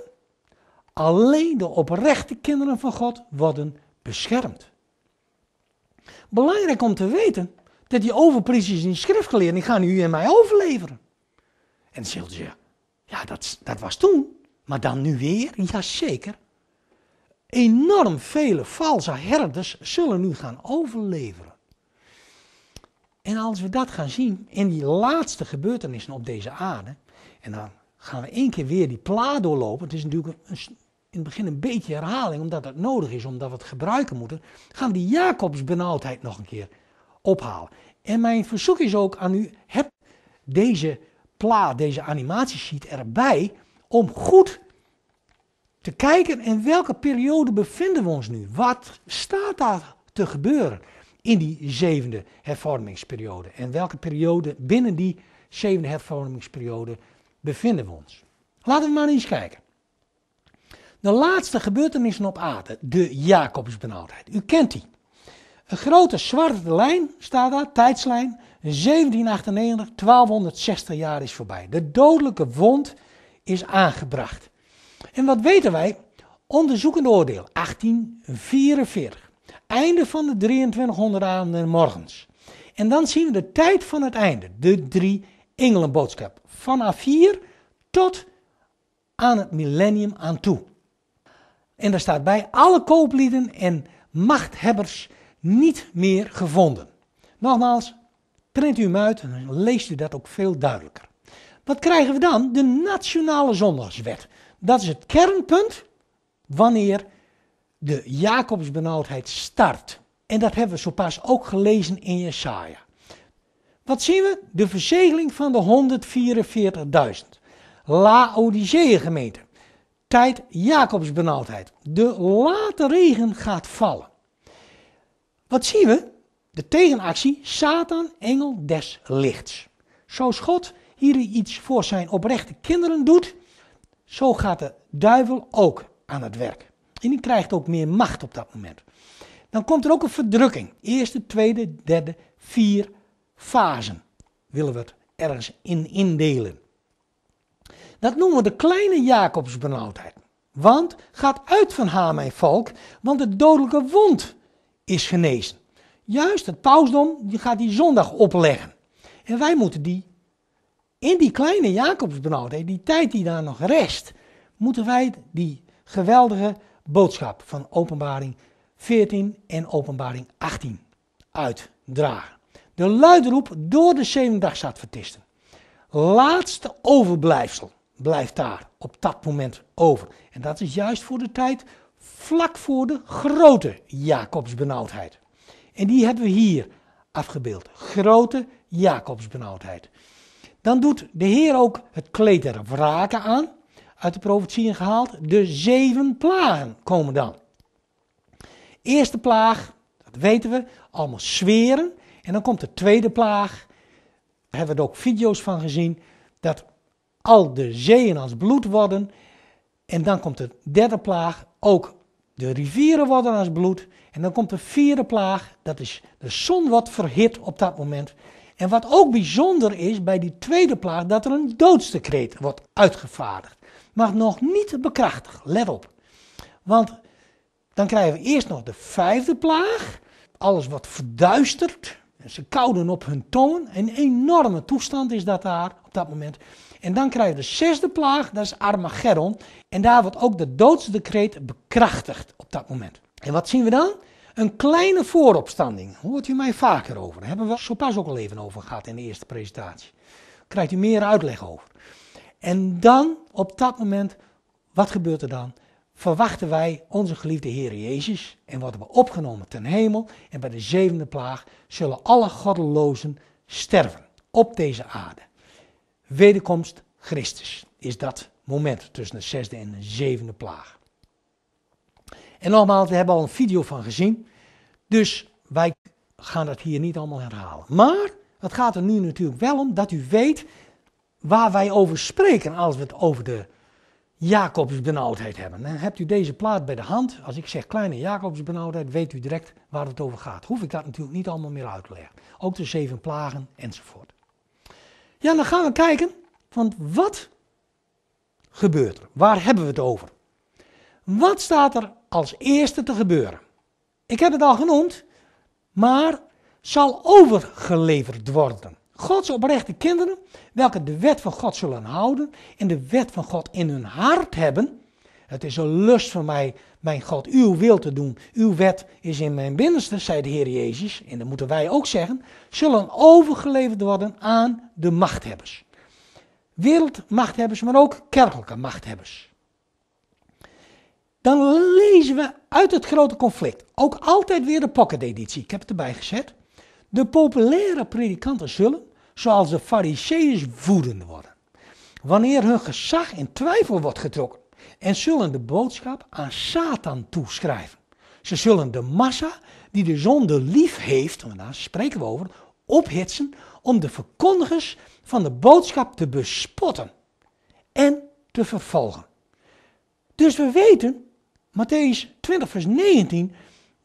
Alleen de oprechte kinderen van God worden beschermd. Belangrijk om te weten dat die overpriesters en schriftgeleerden gaan u en mij overleveren. En zult ja, dat, dat was toen. Maar dan nu weer? Jazeker. Enorm vele valse herders zullen nu gaan overleveren. En als we dat gaan zien in die laatste gebeurtenissen op deze aarde, en dan gaan we één keer weer die plaat doorlopen. Het is natuurlijk een, in het begin een beetje herhaling, omdat het nodig is, omdat we het gebruiken moeten. Gaan we die Jacobsbenauwdheid nog een keer ophalen. En mijn verzoek is ook aan u, heb deze plaat, deze animatiesheet erbij, om goed te kijken in welke periode bevinden we ons nu. Wat staat daar te gebeuren in die zevende hervormingsperiode? En welke periode binnen die zevende hervormingsperiode bevinden we ons? Laten we maar eens kijken. De laatste gebeurtenissen op aarde, de Jacobsbenauwdheid. U kent die. Een grote zwarte lijn staat daar, tijdslijn, 1798, 1260 jaar is voorbij. De dodelijke wond is aangebracht. En wat weten wij? Onderzoekend oordeel, 1844. Einde van de 2300 avonden morgens. En dan zien we de tijd van het einde, de drie engelenboodschap. Vanaf hier tot aan het millennium aan toe. En daar staat bij alle kooplieden en machthebbers niet meer gevonden. Nogmaals, Print u hem uit en dan leest u dat ook veel duidelijker. Wat krijgen we dan? De Nationale Zondagswet. Dat is het kernpunt wanneer de Jacobsbenauwdheid start. En dat hebben we zo pas ook gelezen in Jesaja. Wat zien we? De verzegeling van de 144.000. Laodicea gemeente. Tijd Jacobsbenauwdheid. De late regen gaat vallen. Wat zien we? de tegenactie, Satan, engel des lichts. Zoals God hier iets voor zijn oprechte kinderen doet, zo gaat de duivel ook aan het werk. En die krijgt ook meer macht op dat moment. Dan komt er ook een verdrukking. Eerste, tweede, derde, vier fasen willen we het ergens in indelen. Dat noemen we de kleine Jacobsbenauwdheid. Want gaat uit van haar mijn volk, want de dodelijke wond is genezen. Juist het pausdom die gaat die zondag opleggen. En wij moeten die, in die kleine Jacobsbenauwdheid, die tijd die daar nog rest, moeten wij die geweldige boodschap van openbaring 14 en openbaring 18 uitdragen. De luidroep door de zevendagsadvertisten. Laatste overblijfsel blijft daar op dat moment over. En dat is juist voor de tijd vlak voor de grote Jacobsbenauwdheid. En die hebben we hier afgebeeld. Grote Jacobsbenauwdheid. Dan doet de Heer ook het kleed der wraken aan, uit de profetieën gehaald. De zeven plagen komen dan. Eerste plaag, dat weten we, allemaal zweren. En dan komt de tweede plaag, daar hebben we er ook video's van gezien, dat al de zeeën als bloed worden. En dan komt de derde plaag, ook de rivieren worden als bloed. En dan komt de vierde plaag, dat is de zon wordt verhit op dat moment. En wat ook bijzonder is bij die tweede plaag, dat er een doodsdecreet wordt uitgevaardigd. Maar nog niet bekrachtigd, let op. Want dan krijgen we eerst nog de vijfde plaag. Alles wordt verduisterd. Ze kouden op hun toon. Een enorme toestand is dat daar op dat moment. En dan krijgen we de zesde plaag, dat is Armageddon. En daar wordt ook de doodsdecreet bekrachtigd op dat moment. En wat zien we dan? Een kleine vooropstanding. Hoort u mij vaker over. Daar hebben we zo pas ook al even over gehad in de eerste presentatie. Daar krijgt u meer uitleg over. En dan, op dat moment, wat gebeurt er dan? Verwachten wij onze geliefde Heer Jezus en worden we opgenomen ten hemel. En bij de zevende plaag zullen alle goddelozen sterven op deze aarde. Wederkomst Christus is dat moment tussen de zesde en de zevende plaag. En nogmaals, we hebben we al een video van gezien. Dus wij gaan dat hier niet allemaal herhalen. Maar het gaat er nu natuurlijk wel om dat u weet waar wij over spreken als we het over de Jacobsbenauwdheid hebben. Dan hebt u deze plaat bij de hand. Als ik zeg kleine Jacobsbenauwdheid, weet u direct waar het over gaat. Hoef ik dat natuurlijk niet allemaal meer uit te leggen. Ook de zeven plagen enzovoort. Ja, dan gaan we kijken, want wat gebeurt er? Waar hebben we het over? Wat staat er als eerste te gebeuren. Ik heb het al genoemd, maar zal overgeleverd worden. Gods oprechte kinderen, welke de wet van God zullen houden en de wet van God in hun hart hebben. Het is een lust van mij, mijn God, uw wil te doen. Uw wet is in mijn binnenste, zei de Heer Jezus, en dat moeten wij ook zeggen, zullen overgeleverd worden aan de machthebbers. Wereldmachthebbers, maar ook kerkelijke machthebbers dan lezen we uit het grote conflict, ook altijd weer de pocket-editie, ik heb het erbij gezet. De populaire predikanten zullen, zoals de fariseeërs, woedend worden. Wanneer hun gezag in twijfel wordt getrokken en zullen de boodschap aan Satan toeschrijven. Ze zullen de massa die de zonde lief heeft, en daar spreken we over, ophitsen om de verkondigers van de boodschap te bespotten en te vervolgen. Dus we weten Matthäus 20, vers 19,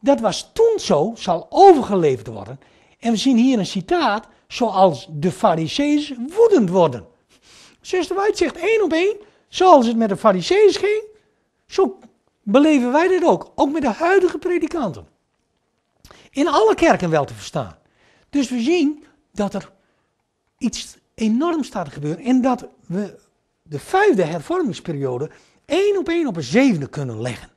dat was toen zo, zal overgeleverd worden. En we zien hier een citaat, zoals de Farisees woedend worden. Zuster White zegt één op één, zoals het met de Farisees ging, zo beleven wij dit ook, ook met de huidige predikanten. In alle kerken wel te verstaan. Dus we zien dat er iets enorms staat te gebeuren en dat we de vijfde hervormingsperiode één op één op een zevende kunnen leggen.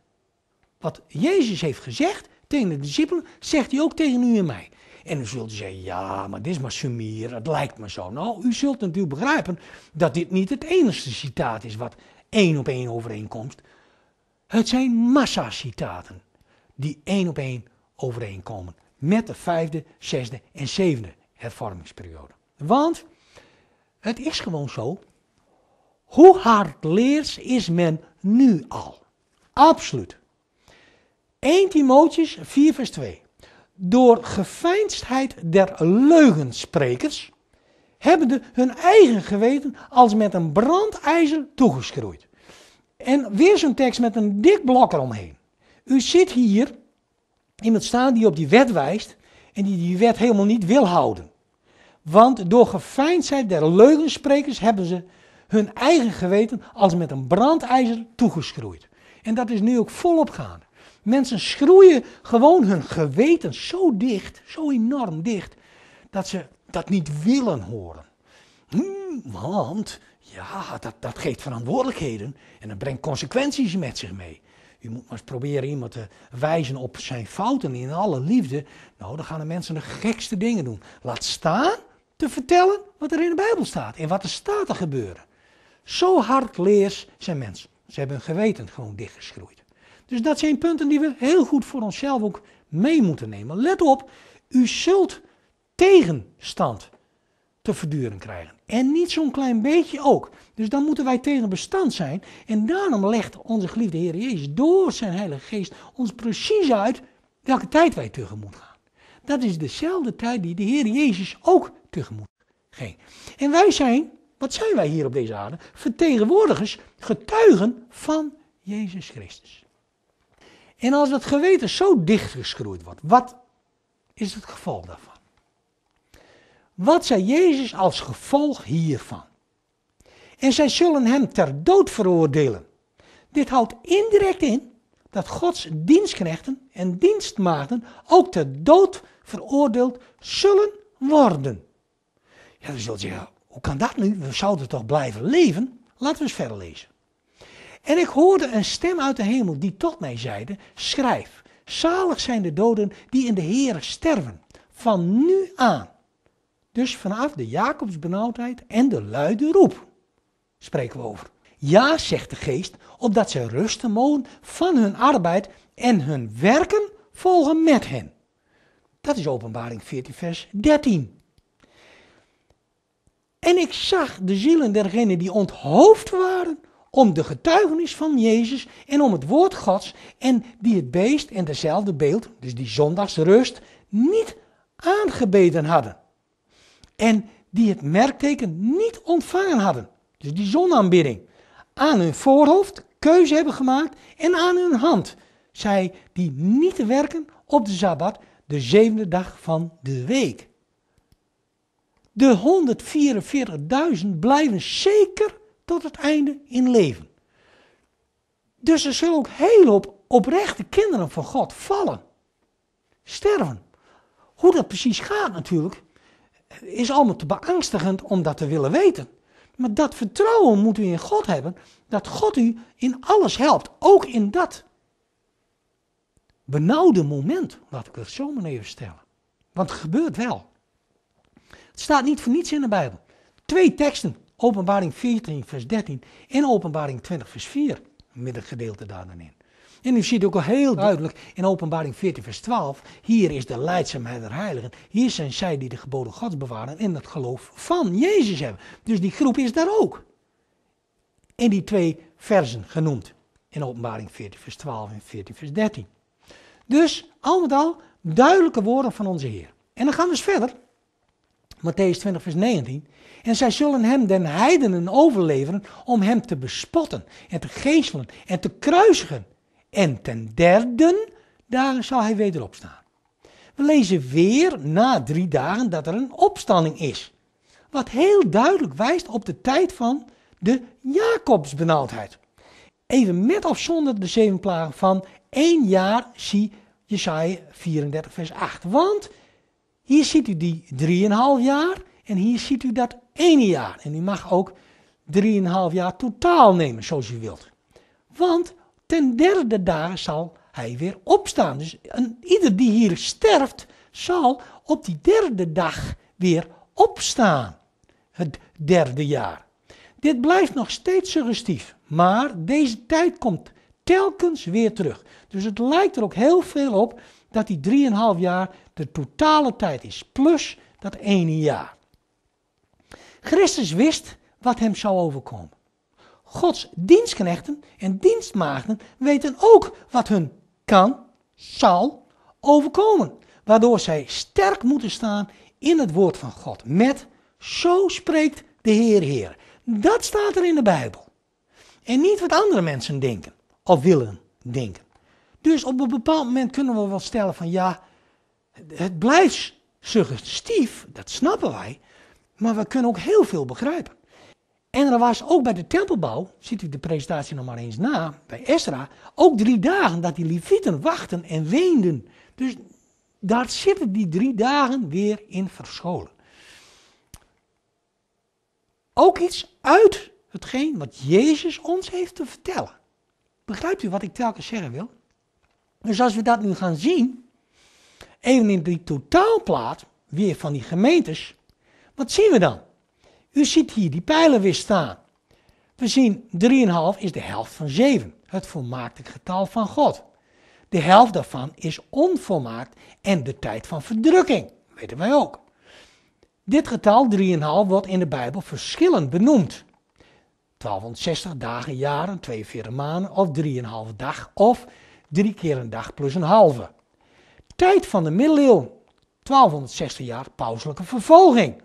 Wat Jezus heeft gezegd tegen de discipelen, zegt hij ook tegen u en mij. En u zult zeggen, ja, maar dit is maar summier, het lijkt me zo. Nou, u zult natuurlijk begrijpen dat dit niet het enige citaat is wat één op één overeenkomt. Het zijn massa-citaten die één op één overeenkomen met de vijfde, zesde en zevende hervormingsperiode. Want het is gewoon zo, hoe hard leers is men nu al? Absoluut. 1 Timootjes 4 vers 2. Door geveinsdheid der leugensprekers hebben de hun eigen geweten als met een brandijzer toegeschroeid. En weer zo'n tekst met een dik blok eromheen. U ziet hier iemand staan die op die wet wijst en die die wet helemaal niet wil houden. Want door geveinsdheid der leugensprekers hebben ze hun eigen geweten als met een brandijzer toegeschroeid. En dat is nu ook volop gaande. Mensen schroeien gewoon hun geweten zo dicht, zo enorm dicht, dat ze dat niet willen horen. Hmm, want ja, dat, dat geeft verantwoordelijkheden en dat brengt consequenties met zich mee. U moet maar eens proberen iemand te wijzen op zijn fouten in alle liefde. Nou, dan gaan de mensen de gekste dingen doen. Laat staan te vertellen wat er in de Bijbel staat en wat er staat te gebeuren. Zo hard leers zijn mensen. Ze hebben hun geweten gewoon dichtgeschroeid. Dus dat zijn punten die we heel goed voor onszelf ook mee moeten nemen. Let op, u zult tegenstand te verduren krijgen. En niet zo'n klein beetje ook. Dus dan moeten wij tegen bestand zijn. En daarom legt onze geliefde Heer Jezus door zijn Heilige Geest ons precies uit welke tijd wij tegemoet gaan. Dat is dezelfde tijd die de Heer Jezus ook tegemoet ging. En wij zijn, wat zijn wij hier op deze aarde? Vertegenwoordigers, getuigen van Jezus Christus. En als dat geweten zo dichtgeschroeid wordt, wat is het gevolg daarvan? Wat zei Jezus als gevolg hiervan? En zij zullen hem ter dood veroordelen. Dit houdt indirect in dat Gods dienstknechten en dienstmaagden ook ter dood veroordeeld zullen worden. Ja, dan zult je zeggen, hoe kan dat nu? We zouden toch blijven leven? Laten we eens verder lezen. En ik hoorde een stem uit de hemel die tot mij zeide: Schrijf, zalig zijn de doden die in de Heere sterven, van nu aan. Dus vanaf de Jacobsbenauwdheid en de luide roep spreken we over. Ja, zegt de geest, opdat zij rusten mogen van hun arbeid en hun werken volgen met hen. Dat is openbaring 14 vers 13. En ik zag de zielen dergenen die onthoofd waren om de getuigenis van Jezus en om het woord Gods en die het beest en dezelfde beeld, dus die zondagsrust, niet aangebeden hadden. En die het merkteken niet ontvangen hadden, dus die zonaanbidding, aan hun voorhoofd keuze hebben gemaakt en aan hun hand, zij die niet werken op de Sabbat, de zevende dag van de week. De 144.000 blijven zeker tot het einde in leven. Dus er zullen ook heel op oprechte kinderen van God vallen. Sterven. Hoe dat precies gaat natuurlijk, is allemaal te beangstigend om dat te willen weten. Maar dat vertrouwen moet u in God hebben, dat God u in alles helpt, ook in dat benauwde moment, laat ik het zo maar even stellen. Want het gebeurt wel. Het staat niet voor niets in de Bijbel. Twee teksten Openbaring 14, vers 13 en Openbaring 20, vers 4, middengedeelte daar dan in. En u ziet ook al heel duidelijk in Openbaring 14, vers 12, hier is de leidzaamheid der heiligen. Hier zijn zij die de geboden Gods bewaren en het geloof van Jezus hebben. Dus die groep is daar ook. In die twee versen genoemd. In Openbaring 14, vers 12 en 14, vers 13. Dus al met al duidelijke woorden van onze Heer. En dan gaan we eens verder. Matthäus 20, vers 19. En zij zullen hem den heidenen overleveren om hem te bespotten en te geestelen en te kruisigen. En ten derde dagen zal hij wederop staan. We lezen weer na drie dagen dat er een opstanding is. Wat heel duidelijk wijst op de tijd van de Jacobsbenauwdheid. Even met of zonder de zeven plagen van één jaar, zie Jesaja 34 vers 8. Want hier ziet u die 3,5 jaar en hier ziet u dat 1 jaar. En u mag ook 3,5 jaar totaal nemen, zoals u wilt. Want ten derde dag zal hij weer opstaan. Dus een, ieder die hier sterft, zal op die derde dag weer opstaan. Het derde jaar. Dit blijft nog steeds suggestief, maar deze tijd komt telkens weer terug. Dus het lijkt er ook heel veel op dat die 3,5 jaar de totale tijd is, plus dat ene jaar. Christus wist wat hem zou overkomen. Gods dienstknechten en dienstmaagden weten ook wat hun kan, zal overkomen. Waardoor zij sterk moeten staan in het woord van God. Met, zo spreekt de Heer Heer. Dat staat er in de Bijbel. En niet wat andere mensen denken of willen denken. Dus op een bepaald moment kunnen we wel stellen van ja, het blijft suggestief, dat snappen wij, maar we kunnen ook heel veel begrijpen. En er was ook bij de tempelbouw, ziet u de presentatie nog maar eens na, bij Ezra, ook drie dagen dat die levieten wachten en weenden. Dus daar zitten die drie dagen weer in verscholen. Ook iets uit hetgeen wat Jezus ons heeft te vertellen. Begrijpt u wat ik telkens zeggen wil? Dus als we dat nu gaan zien, even in die totaalplaat, weer van die gemeentes, wat zien we dan? U ziet hier die pijlen weer staan. We zien 3,5 is de helft van 7, het volmaakte getal van God. De helft daarvan is onvolmaakt en de tijd van verdrukking, weten wij ook. Dit getal 3,5 wordt in de Bijbel verschillend benoemd. 1260 dagen, jaren, 42 maanden of 3,5 dag of drie keer een dag plus een halve. Tijd van de middeleeuwen, 1260 jaar pauselijke vervolging.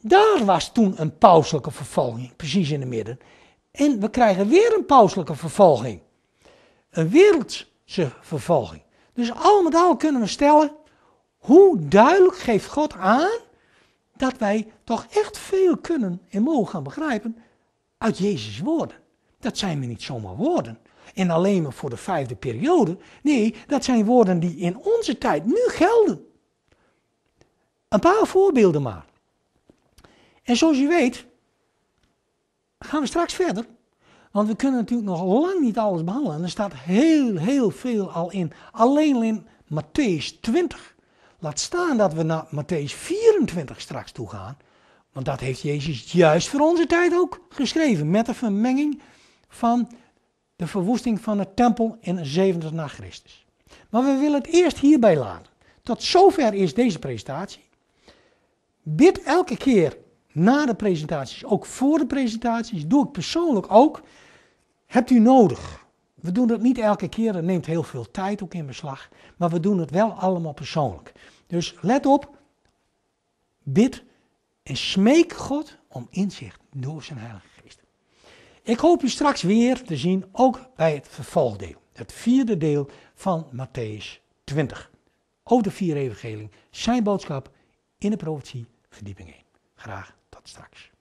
Daar was toen een pauselijke vervolging, precies in het midden. En we krijgen weer een pauselijke vervolging. Een wereldse vervolging. Dus al met al kunnen we stellen, hoe duidelijk geeft God aan dat wij toch echt veel kunnen en mogen gaan begrijpen uit Jezus' woorden. Dat zijn we niet zomaar woorden en alleen maar voor de vijfde periode. Nee, dat zijn woorden die in onze tijd nu gelden. Een paar voorbeelden maar. En zoals je weet, gaan we straks verder. Want we kunnen natuurlijk nog lang niet alles behandelen. Er staat heel, heel veel al in. Alleen in Matthäus 20. Laat staan dat we naar Matthäus 24 straks toe gaan. Want dat heeft Jezus juist voor onze tijd ook geschreven. Met de vermenging van de verwoesting van de tempel in 70 na Christus. Maar we willen het eerst hierbij laten. Tot zover is deze presentatie. Bid elke keer na de presentaties, ook voor de presentaties, doe ik persoonlijk ook. Hebt u nodig? We doen dat niet elke keer, dat neemt heel veel tijd ook in beslag, maar we doen het wel allemaal persoonlijk. Dus let op, bid en smeek God om inzicht door zijn heilige ik hoop u straks weer te zien, ook bij het vervolgdeel, het vierde deel van Matthäus 20. Over de vier evangelie, zijn boodschap in de profetie, verdieping 1. Graag tot straks.